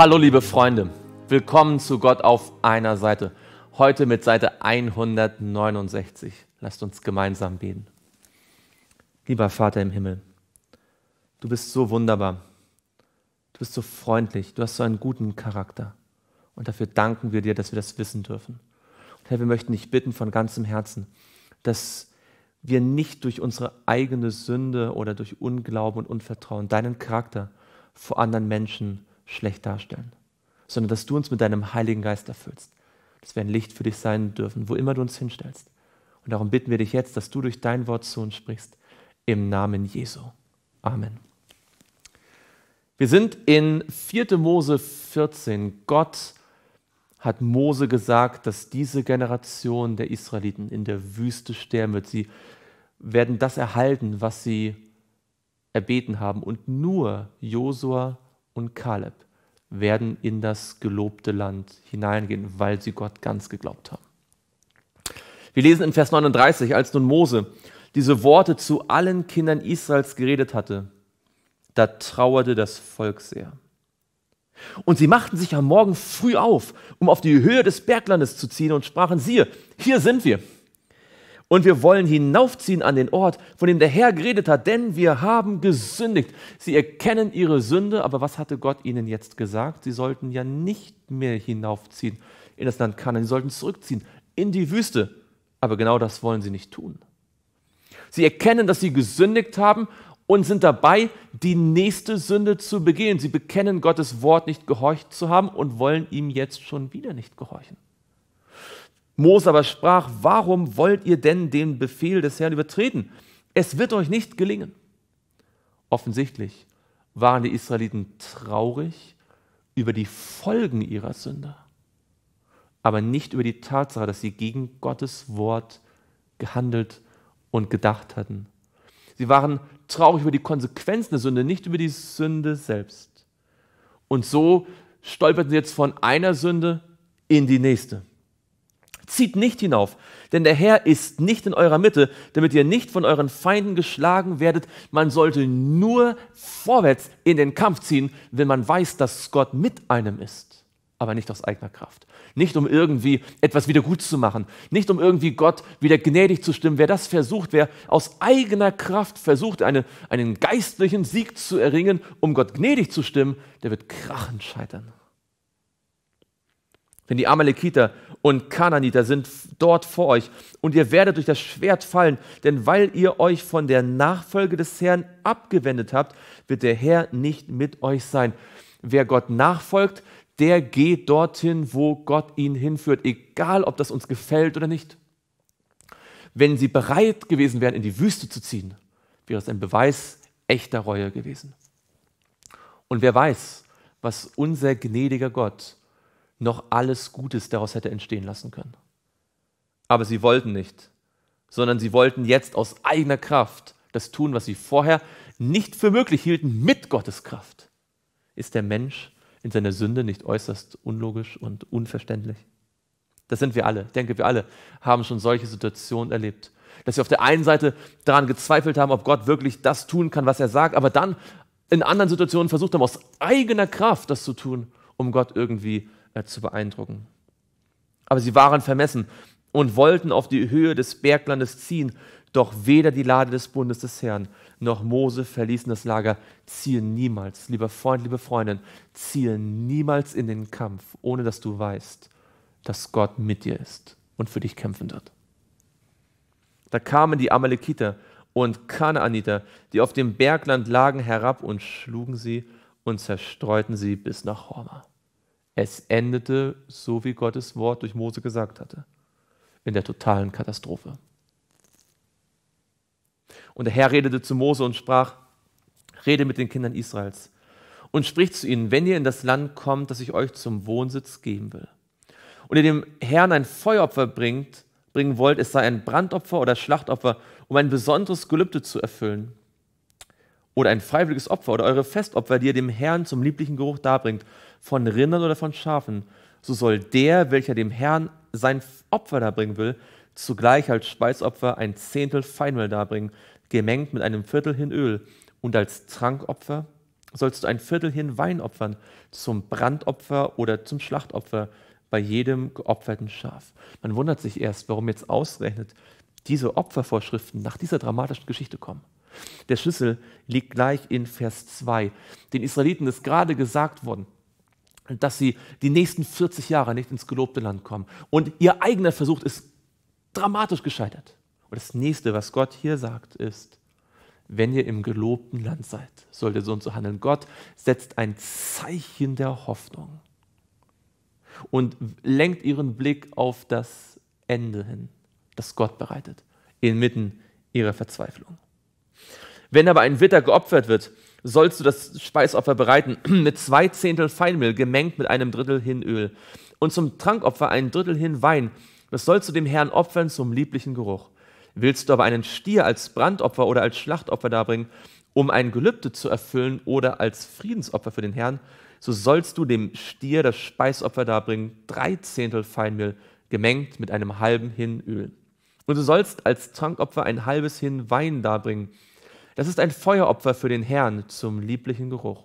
Hallo liebe Freunde, willkommen zu Gott auf einer Seite. Heute mit Seite 169. Lasst uns gemeinsam beten. Lieber Vater im Himmel, du bist so wunderbar. Du bist so freundlich, du hast so einen guten Charakter. Und dafür danken wir dir, dass wir das wissen dürfen. Und Herr, wir möchten dich bitten von ganzem Herzen, dass wir nicht durch unsere eigene Sünde oder durch Unglauben und Unvertrauen deinen Charakter vor anderen Menschen schlecht darstellen, sondern dass du uns mit deinem Heiligen Geist erfüllst, dass wir ein Licht für dich sein dürfen, wo immer du uns hinstellst. Und darum bitten wir dich jetzt, dass du durch dein Wort zu uns sprichst, im Namen Jesu. Amen. Wir sind in 4. Mose 14. Gott hat Mose gesagt, dass diese Generation der Israeliten in der Wüste sterben wird. Sie werden das erhalten, was sie erbeten haben. Und nur Josua und Kaleb werden in das gelobte Land hineingehen, weil sie Gott ganz geglaubt haben. Wir lesen in Vers 39, als nun Mose diese Worte zu allen Kindern Israels geredet hatte, da trauerte das Volk sehr. Und sie machten sich am Morgen früh auf, um auf die Höhe des Berglandes zu ziehen und sprachen, siehe, hier sind wir. Und wir wollen hinaufziehen an den Ort, von dem der Herr geredet hat, denn wir haben gesündigt. Sie erkennen ihre Sünde, aber was hatte Gott ihnen jetzt gesagt? Sie sollten ja nicht mehr hinaufziehen in das Land Kanaan. Sie sollten zurückziehen in die Wüste. Aber genau das wollen sie nicht tun. Sie erkennen, dass sie gesündigt haben und sind dabei, die nächste Sünde zu begehen. Sie bekennen Gottes Wort nicht gehorcht zu haben und wollen ihm jetzt schon wieder nicht gehorchen. Mose aber sprach, warum wollt ihr denn den Befehl des Herrn übertreten? Es wird euch nicht gelingen. Offensichtlich waren die Israeliten traurig über die Folgen ihrer Sünde, aber nicht über die Tatsache, dass sie gegen Gottes Wort gehandelt und gedacht hatten. Sie waren traurig über die Konsequenzen der Sünde, nicht über die Sünde selbst. Und so stolperten sie jetzt von einer Sünde in die nächste zieht nicht hinauf, denn der Herr ist nicht in eurer Mitte, damit ihr nicht von euren Feinden geschlagen werdet. Man sollte nur vorwärts in den Kampf ziehen, wenn man weiß, dass Gott mit einem ist, aber nicht aus eigener Kraft. Nicht um irgendwie etwas wieder gut zu machen, nicht um irgendwie Gott wieder gnädig zu stimmen. Wer das versucht, wer aus eigener Kraft versucht, eine, einen geistlichen Sieg zu erringen, um Gott gnädig zu stimmen, der wird krachend scheitern. Denn die Amalekiter und Kananiter sind dort vor euch, und ihr werdet durch das Schwert fallen, denn weil ihr euch von der Nachfolge des Herrn abgewendet habt, wird der Herr nicht mit euch sein. Wer Gott nachfolgt, der geht dorthin, wo Gott ihn hinführt, egal ob das uns gefällt oder nicht. Wenn sie bereit gewesen wären, in die Wüste zu ziehen, wäre es ein Beweis echter Reue gewesen. Und wer weiß, was unser gnädiger Gott noch alles Gutes daraus hätte entstehen lassen können. Aber sie wollten nicht, sondern sie wollten jetzt aus eigener Kraft das tun, was sie vorher nicht für möglich hielten, mit Gottes Kraft. Ist der Mensch in seiner Sünde nicht äußerst unlogisch und unverständlich? Das sind wir alle, ich denke wir alle, haben schon solche Situationen erlebt. Dass wir auf der einen Seite daran gezweifelt haben, ob Gott wirklich das tun kann, was er sagt, aber dann in anderen Situationen versucht haben, aus eigener Kraft das zu tun, um Gott irgendwie zu äh, zu beeindrucken. Aber sie waren vermessen und wollten auf die Höhe des Berglandes ziehen, doch weder die Lade des Bundes des Herrn noch Mose verließen das Lager. Zielen niemals, lieber Freund, liebe Freundin, zielen niemals in den Kampf, ohne dass du weißt, dass Gott mit dir ist und für dich kämpfen wird. Da kamen die Amalekiter und Kanaaniter, die auf dem Bergland lagen, herab und schlugen sie und zerstreuten sie bis nach Horma. Es endete so, wie Gottes Wort durch Mose gesagt hatte, in der totalen Katastrophe. Und der Herr redete zu Mose und sprach, rede mit den Kindern Israels und spricht zu ihnen, wenn ihr in das Land kommt, das ich euch zum Wohnsitz geben will, und ihr dem Herrn ein Feueropfer bringt, bringen wollt, es sei ein Brandopfer oder Schlachtopfer, um ein besonderes Gelübde zu erfüllen, oder ein freiwilliges Opfer oder eure Festopfer, die ihr dem Herrn zum lieblichen Geruch darbringt, von Rindern oder von Schafen, so soll der, welcher dem Herrn sein Opfer darbringen will, zugleich als Speisopfer ein Zehntel Feinmehl darbringen, gemengt mit einem Viertel hin Öl. Und als Trankopfer sollst du ein Viertel hin Wein opfern, zum Brandopfer oder zum Schlachtopfer, bei jedem geopferten Schaf. Man wundert sich erst, warum jetzt ausgerechnet diese Opfervorschriften nach dieser dramatischen Geschichte kommen. Der Schlüssel liegt gleich in Vers 2. Den Israeliten ist gerade gesagt worden, dass sie die nächsten 40 Jahre nicht ins gelobte Land kommen. Und ihr eigener Versuch ist dramatisch gescheitert. Und das nächste, was Gott hier sagt, ist, wenn ihr im gelobten Land seid, sollt ihr so und so handeln. Gott setzt ein Zeichen der Hoffnung und lenkt ihren Blick auf das Ende hin, das Gott bereitet, inmitten ihrer Verzweiflung. Wenn aber ein Witter geopfert wird, sollst du das Speisopfer bereiten, mit zwei Zehntel Feinmehl, gemengt mit einem Drittel Hinöl. Und zum Trankopfer ein Drittel hin Wein. Das sollst du dem Herrn opfern zum lieblichen Geruch. Willst du aber einen Stier als Brandopfer oder als Schlachtopfer darbringen, um ein Gelübde zu erfüllen oder als Friedensopfer für den Herrn, so sollst du dem Stier das Speisopfer darbringen, drei Zehntel Feinmehl, gemengt mit einem halben Hin Öl. Und du sollst als Trankopfer ein halbes Hin Wein darbringen, das ist ein Feueropfer für den Herrn zum lieblichen Geruch.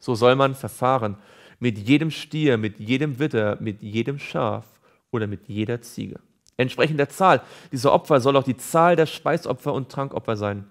So soll man verfahren mit jedem Stier, mit jedem Witter, mit jedem Schaf oder mit jeder Ziege. Entsprechend der Zahl dieser Opfer soll auch die Zahl der Speisopfer und Trankopfer sein.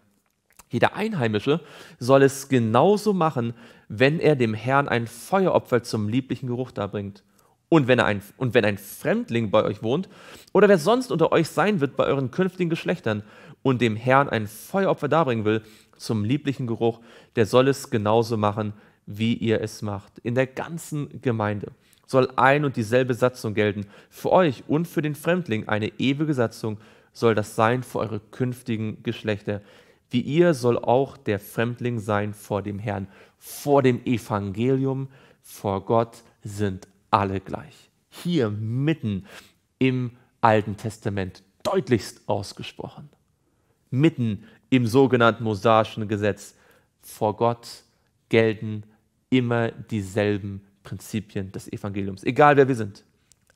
Jeder Einheimische soll es genauso machen, wenn er dem Herrn ein Feueropfer zum lieblichen Geruch darbringt. Und wenn, ein, und wenn ein Fremdling bei euch wohnt, oder wer sonst unter euch sein wird bei euren künftigen Geschlechtern und dem Herrn ein Feueropfer darbringen will, zum lieblichen Geruch, der soll es genauso machen, wie ihr es macht. In der ganzen Gemeinde soll ein und dieselbe Satzung gelten. Für euch und für den Fremdling eine ewige Satzung soll das sein für eure künftigen Geschlechter. Wie ihr soll auch der Fremdling sein vor dem Herrn. Vor dem Evangelium, vor Gott sind alle gleich. Hier mitten im Alten Testament deutlichst ausgesprochen. Mitten im sogenannten mosaischen Gesetz. Vor Gott gelten immer dieselben Prinzipien des Evangeliums, egal wer wir sind.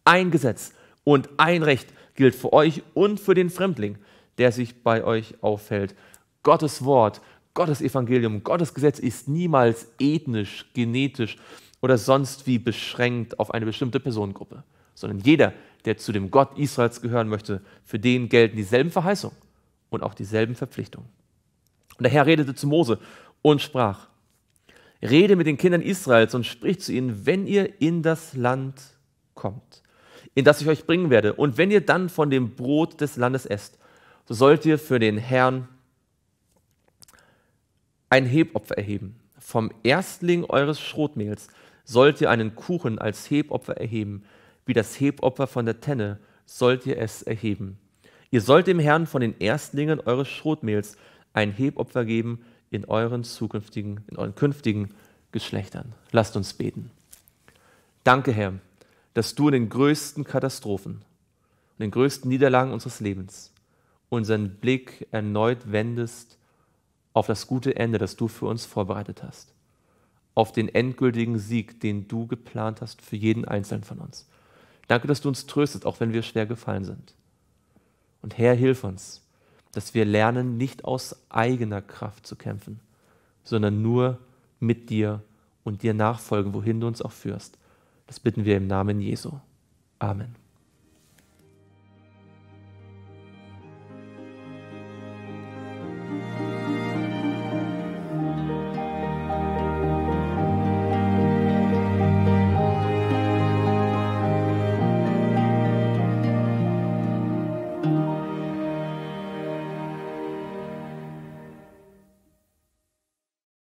Ein Gesetz und ein Recht gilt für euch und für den Fremdling, der sich bei euch aufhält. Gottes Wort, Gottes Evangelium, Gottes Gesetz ist niemals ethnisch, genetisch oder sonst wie beschränkt auf eine bestimmte Personengruppe, sondern jeder, der zu dem Gott Israels gehören möchte, für den gelten dieselben Verheißungen und auch dieselben Verpflichtungen. Und der Herr redete zu Mose und sprach, Rede mit den Kindern Israels und sprich zu ihnen, wenn ihr in das Land kommt, in das ich euch bringen werde, und wenn ihr dann von dem Brot des Landes esst, so sollt ihr für den Herrn ein Hebopfer erheben vom Erstling eures Schrotmehls sollt ihr einen Kuchen als Hebopfer erheben, wie das Hebopfer von der Tenne sollt ihr es erheben. Ihr sollt dem Herrn von den Erstlingen eures Schrotmehls ein Hebopfer geben in euren zukünftigen, in euren künftigen Geschlechtern. Lasst uns beten. Danke, Herr, dass du in den größten Katastrophen und den größten Niederlagen unseres Lebens unseren Blick erneut wendest auf das gute Ende, das du für uns vorbereitet hast, auf den endgültigen Sieg, den du geplant hast für jeden Einzelnen von uns. Danke, dass du uns tröstest, auch wenn wir schwer gefallen sind. Und Herr, hilf uns, dass wir lernen, nicht aus eigener Kraft zu kämpfen, sondern nur mit dir und dir nachfolgen, wohin du uns auch führst. Das bitten wir im Namen Jesu. Amen.